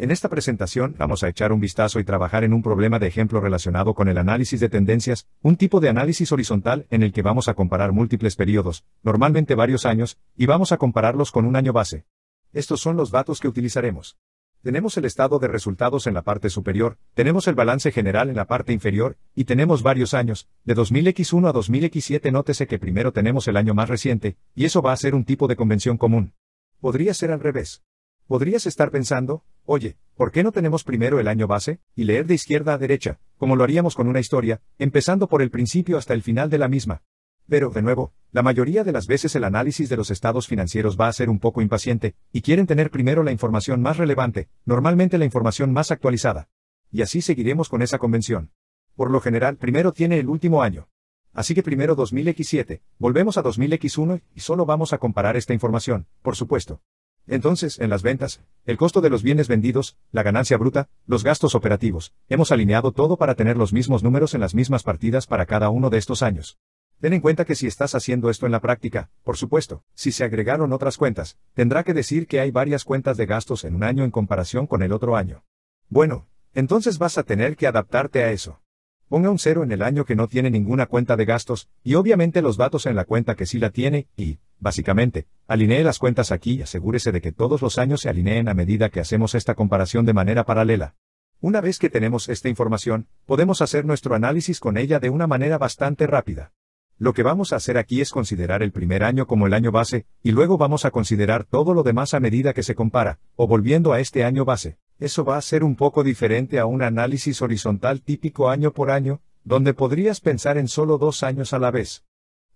En esta presentación vamos a echar un vistazo y trabajar en un problema de ejemplo relacionado con el análisis de tendencias, un tipo de análisis horizontal en el que vamos a comparar múltiples periodos, normalmente varios años, y vamos a compararlos con un año base. Estos son los datos que utilizaremos. Tenemos el estado de resultados en la parte superior, tenemos el balance general en la parte inferior, y tenemos varios años, de 2000X1 a 2000X7 nótese que primero tenemos el año más reciente, y eso va a ser un tipo de convención común. Podría ser al revés. Podrías estar pensando, oye, ¿por qué no tenemos primero el año base, y leer de izquierda a derecha, como lo haríamos con una historia, empezando por el principio hasta el final de la misma? Pero, de nuevo, la mayoría de las veces el análisis de los estados financieros va a ser un poco impaciente, y quieren tener primero la información más relevante, normalmente la información más actualizada. Y así seguiremos con esa convención. Por lo general, primero tiene el último año. Así que primero 2007, x volvemos a 2001, x y solo vamos a comparar esta información, por supuesto. Entonces, en las ventas, el costo de los bienes vendidos, la ganancia bruta, los gastos operativos, hemos alineado todo para tener los mismos números en las mismas partidas para cada uno de estos años. Ten en cuenta que si estás haciendo esto en la práctica, por supuesto, si se agregaron otras cuentas, tendrá que decir que hay varias cuentas de gastos en un año en comparación con el otro año. Bueno, entonces vas a tener que adaptarte a eso. Ponga un cero en el año que no tiene ninguna cuenta de gastos, y obviamente los datos en la cuenta que sí la tiene, y, Básicamente, alinee las cuentas aquí y asegúrese de que todos los años se alineen a medida que hacemos esta comparación de manera paralela. Una vez que tenemos esta información, podemos hacer nuestro análisis con ella de una manera bastante rápida. Lo que vamos a hacer aquí es considerar el primer año como el año base, y luego vamos a considerar todo lo demás a medida que se compara, o volviendo a este año base. Eso va a ser un poco diferente a un análisis horizontal típico año por año, donde podrías pensar en solo dos años a la vez.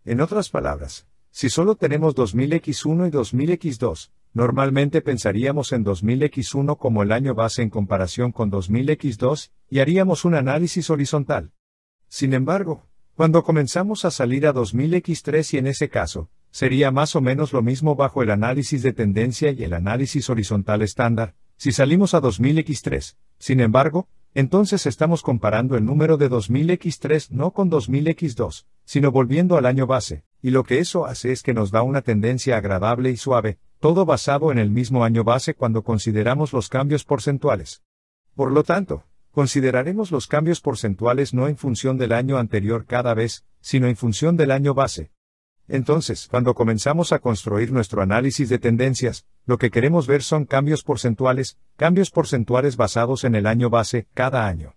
En otras palabras, si solo tenemos 2000X1 y 2000X2, normalmente pensaríamos en 2000X1 como el año base en comparación con 2000X2, y haríamos un análisis horizontal. Sin embargo, cuando comenzamos a salir a 2000X3 y en ese caso, sería más o menos lo mismo bajo el análisis de tendencia y el análisis horizontal estándar, si salimos a 2000X3, sin embargo, entonces estamos comparando el número de 2000X3 no con 2000X2, sino volviendo al año base y lo que eso hace es que nos da una tendencia agradable y suave, todo basado en el mismo año base cuando consideramos los cambios porcentuales. Por lo tanto, consideraremos los cambios porcentuales no en función del año anterior cada vez, sino en función del año base. Entonces, cuando comenzamos a construir nuestro análisis de tendencias, lo que queremos ver son cambios porcentuales, cambios porcentuales basados en el año base, cada año.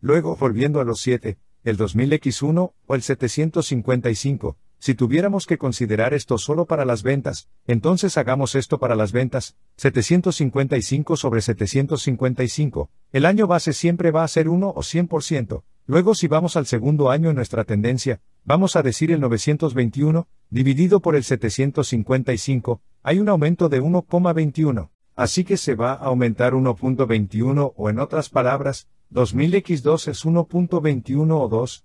Luego, volviendo a los 7, el 2000X1 o el 755, si tuviéramos que considerar esto solo para las ventas, entonces hagamos esto para las ventas, 755 sobre 755, el año base siempre va a ser 1 o 100%, luego si vamos al segundo año en nuestra tendencia, vamos a decir el 921, dividido por el 755, hay un aumento de 1,21, así que se va a aumentar 1.21 o en otras palabras, 2000x2 es 1.21 o 2,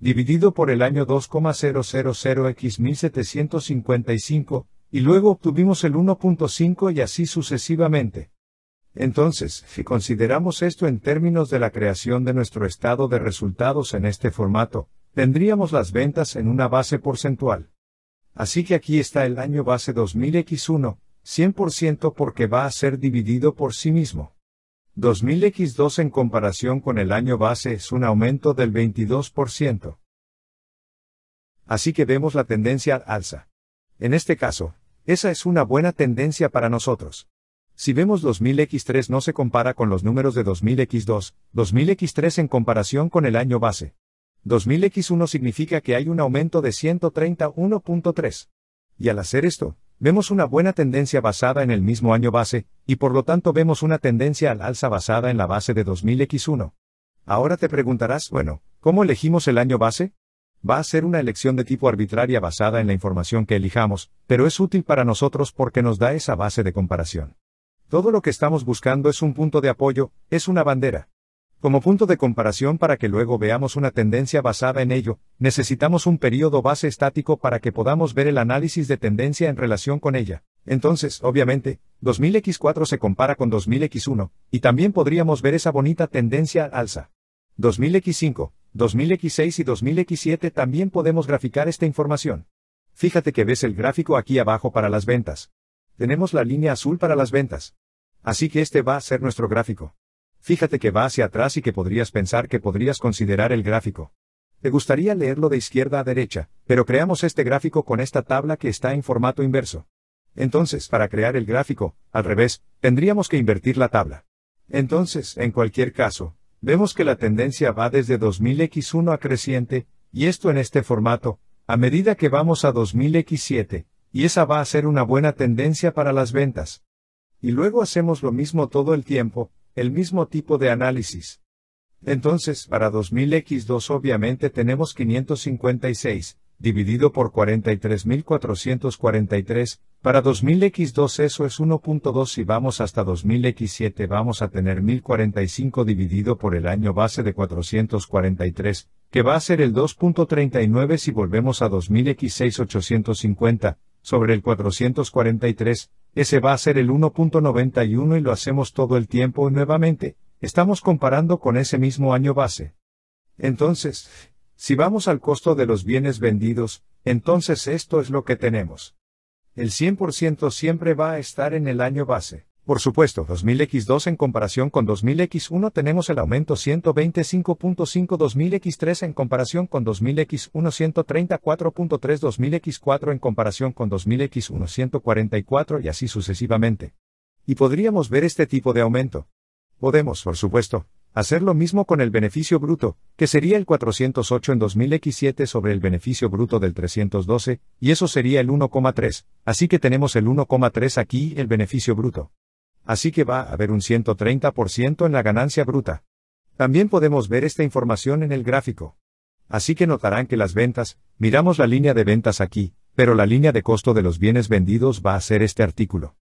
dividido por el año 2,000x 1755, y luego obtuvimos el 1.5 y así sucesivamente. Entonces, si consideramos esto en términos de la creación de nuestro estado de resultados en este formato, tendríamos las ventas en una base porcentual. Así que aquí está el año base 2000x1, 100% porque va a ser dividido por sí mismo. 2000X2 en comparación con el año base es un aumento del 22%. Así que vemos la tendencia al alza. En este caso, esa es una buena tendencia para nosotros. Si vemos 2000X3 no se compara con los números de 2000X2, 2000X3 en comparación con el año base. 2000X1 significa que hay un aumento de 131.3. Y al hacer esto, Vemos una buena tendencia basada en el mismo año base, y por lo tanto vemos una tendencia al alza basada en la base de 2000X1. Ahora te preguntarás, bueno, ¿cómo elegimos el año base? Va a ser una elección de tipo arbitraria basada en la información que elijamos, pero es útil para nosotros porque nos da esa base de comparación. Todo lo que estamos buscando es un punto de apoyo, es una bandera. Como punto de comparación para que luego veamos una tendencia basada en ello, necesitamos un periodo base estático para que podamos ver el análisis de tendencia en relación con ella. Entonces, obviamente, 2000X4 se compara con 2000X1, y también podríamos ver esa bonita tendencia alza. 2000X5, 2000X6 y 2000X7 también podemos graficar esta información. Fíjate que ves el gráfico aquí abajo para las ventas. Tenemos la línea azul para las ventas. Así que este va a ser nuestro gráfico. Fíjate que va hacia atrás y que podrías pensar que podrías considerar el gráfico. Te gustaría leerlo de izquierda a derecha, pero creamos este gráfico con esta tabla que está en formato inverso. Entonces, para crear el gráfico, al revés, tendríamos que invertir la tabla. Entonces, en cualquier caso, vemos que la tendencia va desde 2000x1 a creciente, y esto en este formato, a medida que vamos a 2000x7, y esa va a ser una buena tendencia para las ventas. Y luego hacemos lo mismo todo el tiempo, el mismo tipo de análisis. Entonces, para 2000x2 obviamente tenemos 556, dividido por 43443, para 2000x2 eso es 1.2 si vamos hasta 2000x7 vamos a tener 1045 dividido por el año base de 443, que va a ser el 2.39 si volvemos a 2000x6 850, sobre el 443, ese va a ser el 1.91 y lo hacemos todo el tiempo nuevamente, estamos comparando con ese mismo año base. Entonces, si vamos al costo de los bienes vendidos, entonces esto es lo que tenemos. El 100% siempre va a estar en el año base. Por supuesto, 2000X2 en comparación con 2000X1 tenemos el aumento 125.5, 2000X3 en comparación con 2000X1 134.3, 2000X4 en comparación con 2000X1 144 y así sucesivamente. Y podríamos ver este tipo de aumento. Podemos, por supuesto, hacer lo mismo con el beneficio bruto, que sería el 408 en 2000X7 sobre el beneficio bruto del 312, y eso sería el 1,3, así que tenemos el 1,3 aquí, el beneficio bruto así que va a haber un 130% en la ganancia bruta. También podemos ver esta información en el gráfico. Así que notarán que las ventas, miramos la línea de ventas aquí, pero la línea de costo de los bienes vendidos va a ser este artículo.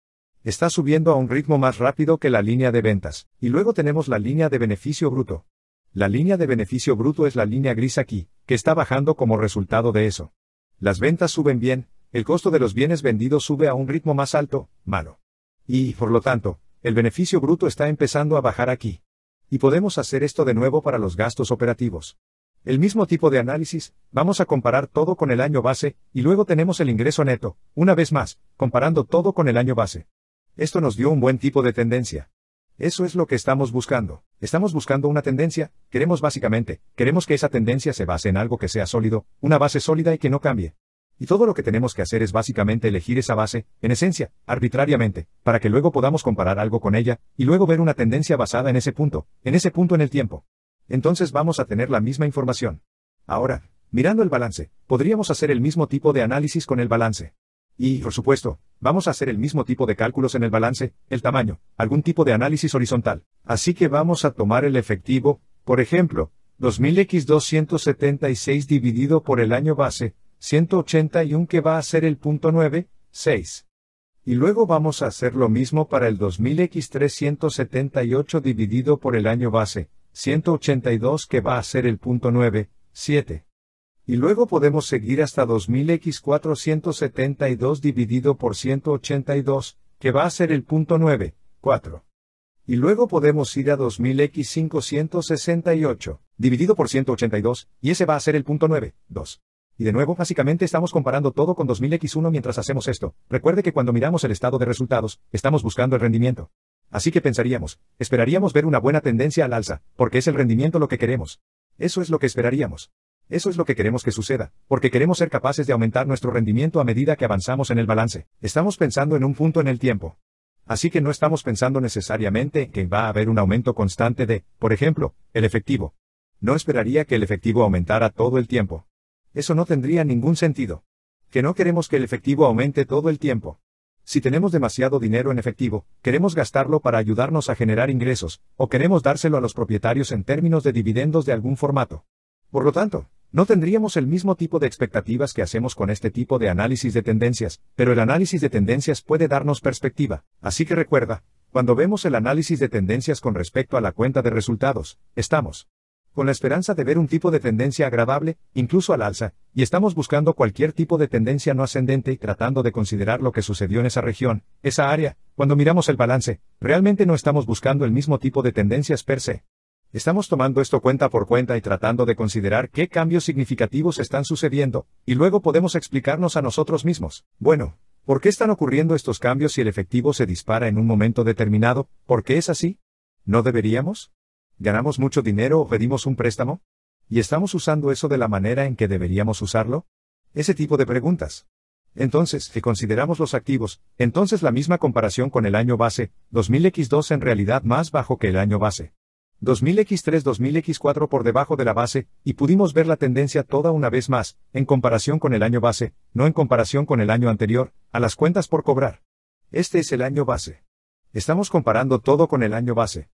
Está subiendo a un ritmo más rápido que la línea de ventas, y luego tenemos la línea de beneficio bruto. La línea de beneficio bruto es la línea gris aquí, que está bajando como resultado de eso. Las ventas suben bien, el costo de los bienes vendidos sube a un ritmo más alto, malo. Y, por lo tanto, el beneficio bruto está empezando a bajar aquí. Y podemos hacer esto de nuevo para los gastos operativos. El mismo tipo de análisis, vamos a comparar todo con el año base, y luego tenemos el ingreso neto, una vez más, comparando todo con el año base. Esto nos dio un buen tipo de tendencia. Eso es lo que estamos buscando. Estamos buscando una tendencia, queremos básicamente, queremos que esa tendencia se base en algo que sea sólido, una base sólida y que no cambie. Y todo lo que tenemos que hacer es básicamente elegir esa base, en esencia, arbitrariamente, para que luego podamos comparar algo con ella, y luego ver una tendencia basada en ese punto, en ese punto en el tiempo. Entonces vamos a tener la misma información. Ahora, mirando el balance, podríamos hacer el mismo tipo de análisis con el balance. Y, por supuesto, vamos a hacer el mismo tipo de cálculos en el balance, el tamaño, algún tipo de análisis horizontal. Así que vamos a tomar el efectivo, por ejemplo, 2000x276 dividido por el año base, 181 que va a ser el punto 9, 6. Y luego vamos a hacer lo mismo para el 2000X378 dividido por el año base, 182 que va a ser el punto 9, 7. Y luego podemos seguir hasta 2000X472 dividido por 182, que va a ser el punto 9, 4. Y luego podemos ir a 2000X568, dividido por 182, y ese va a ser el punto 9, 2. Y de nuevo, básicamente estamos comparando todo con 2000x1 mientras hacemos esto. Recuerde que cuando miramos el estado de resultados, estamos buscando el rendimiento. Así que pensaríamos, esperaríamos ver una buena tendencia al alza, porque es el rendimiento lo que queremos. Eso es lo que esperaríamos. Eso es lo que queremos que suceda, porque queremos ser capaces de aumentar nuestro rendimiento a medida que avanzamos en el balance. Estamos pensando en un punto en el tiempo. Así que no estamos pensando necesariamente que va a haber un aumento constante de, por ejemplo, el efectivo. No esperaría que el efectivo aumentara todo el tiempo. Eso no tendría ningún sentido. Que no queremos que el efectivo aumente todo el tiempo. Si tenemos demasiado dinero en efectivo, queremos gastarlo para ayudarnos a generar ingresos, o queremos dárselo a los propietarios en términos de dividendos de algún formato. Por lo tanto, no tendríamos el mismo tipo de expectativas que hacemos con este tipo de análisis de tendencias, pero el análisis de tendencias puede darnos perspectiva, así que recuerda, cuando vemos el análisis de tendencias con respecto a la cuenta de resultados, estamos con la esperanza de ver un tipo de tendencia agradable, incluso al alza, y estamos buscando cualquier tipo de tendencia no ascendente y tratando de considerar lo que sucedió en esa región, esa área, cuando miramos el balance, realmente no estamos buscando el mismo tipo de tendencias per se. Estamos tomando esto cuenta por cuenta y tratando de considerar qué cambios significativos están sucediendo, y luego podemos explicarnos a nosotros mismos. Bueno, ¿por qué están ocurriendo estos cambios si el efectivo se dispara en un momento determinado? ¿Por qué es así? ¿No deberíamos? ¿Ganamos mucho dinero o pedimos un préstamo? ¿Y estamos usando eso de la manera en que deberíamos usarlo? Ese tipo de preguntas. Entonces, si consideramos los activos, entonces la misma comparación con el año base, 2000X2 en realidad más bajo que el año base. 2000X3, 2000X4 por debajo de la base, y pudimos ver la tendencia toda una vez más, en comparación con el año base, no en comparación con el año anterior, a las cuentas por cobrar. Este es el año base. Estamos comparando todo con el año base.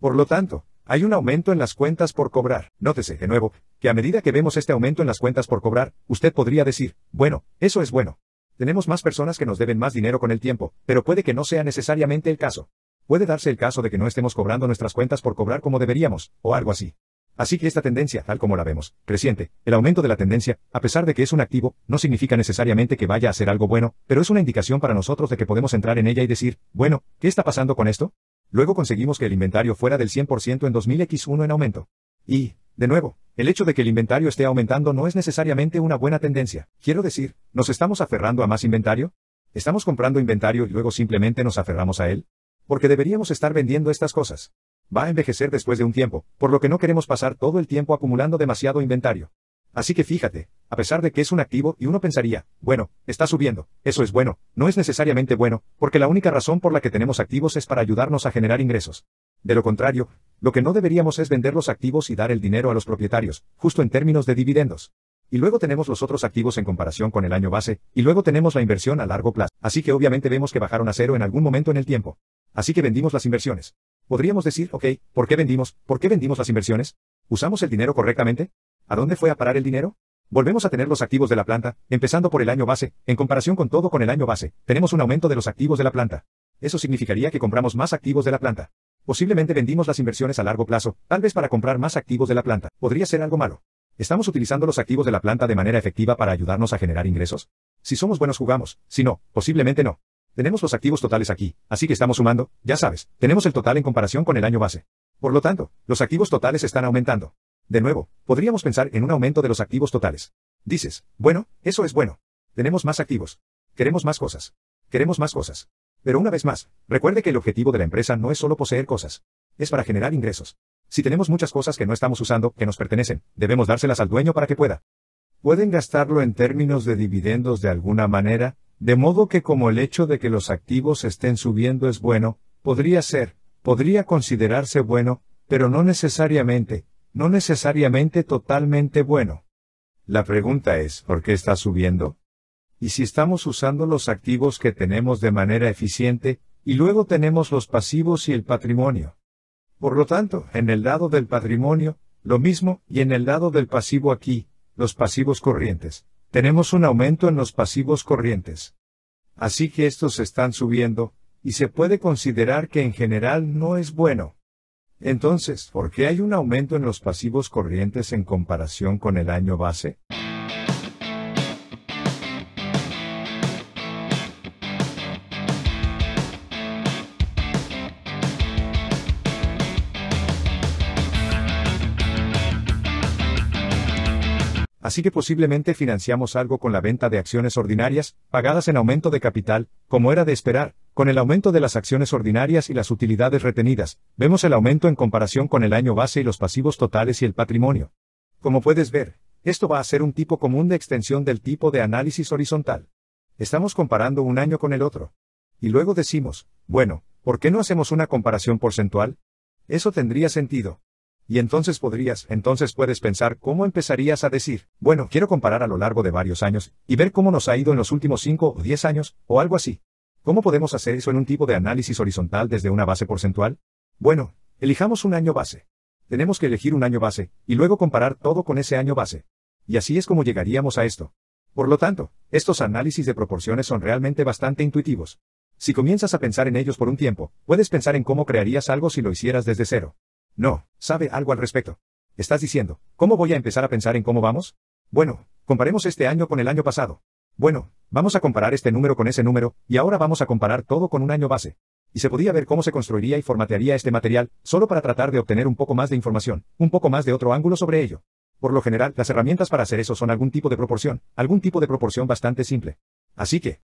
Por lo tanto, hay un aumento en las cuentas por cobrar. Nótese, de nuevo, que a medida que vemos este aumento en las cuentas por cobrar, usted podría decir, bueno, eso es bueno. Tenemos más personas que nos deben más dinero con el tiempo, pero puede que no sea necesariamente el caso. Puede darse el caso de que no estemos cobrando nuestras cuentas por cobrar como deberíamos, o algo así. Así que esta tendencia, tal como la vemos, creciente, el aumento de la tendencia, a pesar de que es un activo, no significa necesariamente que vaya a ser algo bueno, pero es una indicación para nosotros de que podemos entrar en ella y decir, bueno, ¿qué está pasando con esto? Luego conseguimos que el inventario fuera del 100% en 2000x1 en aumento. Y, de nuevo, el hecho de que el inventario esté aumentando no es necesariamente una buena tendencia. Quiero decir, ¿nos estamos aferrando a más inventario? ¿Estamos comprando inventario y luego simplemente nos aferramos a él? Porque deberíamos estar vendiendo estas cosas. Va a envejecer después de un tiempo, por lo que no queremos pasar todo el tiempo acumulando demasiado inventario. Así que fíjate, a pesar de que es un activo y uno pensaría, bueno, está subiendo, eso es bueno, no es necesariamente bueno, porque la única razón por la que tenemos activos es para ayudarnos a generar ingresos. De lo contrario, lo que no deberíamos es vender los activos y dar el dinero a los propietarios, justo en términos de dividendos. Y luego tenemos los otros activos en comparación con el año base, y luego tenemos la inversión a largo plazo, así que obviamente vemos que bajaron a cero en algún momento en el tiempo. Así que vendimos las inversiones. Podríamos decir, ok, ¿por qué vendimos? ¿Por qué vendimos las inversiones? ¿Usamos el dinero correctamente? ¿A dónde fue a parar el dinero? Volvemos a tener los activos de la planta, empezando por el año base, en comparación con todo con el año base, tenemos un aumento de los activos de la planta. Eso significaría que compramos más activos de la planta. Posiblemente vendimos las inversiones a largo plazo, tal vez para comprar más activos de la planta. Podría ser algo malo. ¿Estamos utilizando los activos de la planta de manera efectiva para ayudarnos a generar ingresos? Si somos buenos jugamos, si no, posiblemente no. Tenemos los activos totales aquí, así que estamos sumando, ya sabes, tenemos el total en comparación con el año base. Por lo tanto, los activos totales están aumentando. De nuevo, podríamos pensar en un aumento de los activos totales. Dices, bueno, eso es bueno. Tenemos más activos. Queremos más cosas. Queremos más cosas. Pero una vez más, recuerde que el objetivo de la empresa no es solo poseer cosas. Es para generar ingresos. Si tenemos muchas cosas que no estamos usando, que nos pertenecen, debemos dárselas al dueño para que pueda. Pueden gastarlo en términos de dividendos de alguna manera, de modo que como el hecho de que los activos estén subiendo es bueno, podría ser, podría considerarse bueno, pero no necesariamente, no necesariamente totalmente bueno. La pregunta es, ¿por qué está subiendo? Y si estamos usando los activos que tenemos de manera eficiente, y luego tenemos los pasivos y el patrimonio. Por lo tanto, en el lado del patrimonio, lo mismo, y en el lado del pasivo aquí, los pasivos corrientes. Tenemos un aumento en los pasivos corrientes. Así que estos están subiendo, y se puede considerar que en general no es bueno. Entonces, ¿por qué hay un aumento en los pasivos corrientes en comparación con el año base? así que posiblemente financiamos algo con la venta de acciones ordinarias, pagadas en aumento de capital, como era de esperar, con el aumento de las acciones ordinarias y las utilidades retenidas, vemos el aumento en comparación con el año base y los pasivos totales y el patrimonio. Como puedes ver, esto va a ser un tipo común de extensión del tipo de análisis horizontal. Estamos comparando un año con el otro. Y luego decimos, bueno, ¿por qué no hacemos una comparación porcentual? Eso tendría sentido. Y entonces podrías, entonces puedes pensar cómo empezarías a decir, bueno, quiero comparar a lo largo de varios años, y ver cómo nos ha ido en los últimos 5 o 10 años, o algo así. ¿Cómo podemos hacer eso en un tipo de análisis horizontal desde una base porcentual? Bueno, elijamos un año base. Tenemos que elegir un año base, y luego comparar todo con ese año base. Y así es como llegaríamos a esto. Por lo tanto, estos análisis de proporciones son realmente bastante intuitivos. Si comienzas a pensar en ellos por un tiempo, puedes pensar en cómo crearías algo si lo hicieras desde cero. No, sabe algo al respecto. Estás diciendo, ¿cómo voy a empezar a pensar en cómo vamos? Bueno, comparemos este año con el año pasado. Bueno, vamos a comparar este número con ese número, y ahora vamos a comparar todo con un año base. Y se podía ver cómo se construiría y formatearía este material, solo para tratar de obtener un poco más de información, un poco más de otro ángulo sobre ello. Por lo general, las herramientas para hacer eso son algún tipo de proporción, algún tipo de proporción bastante simple. Así que,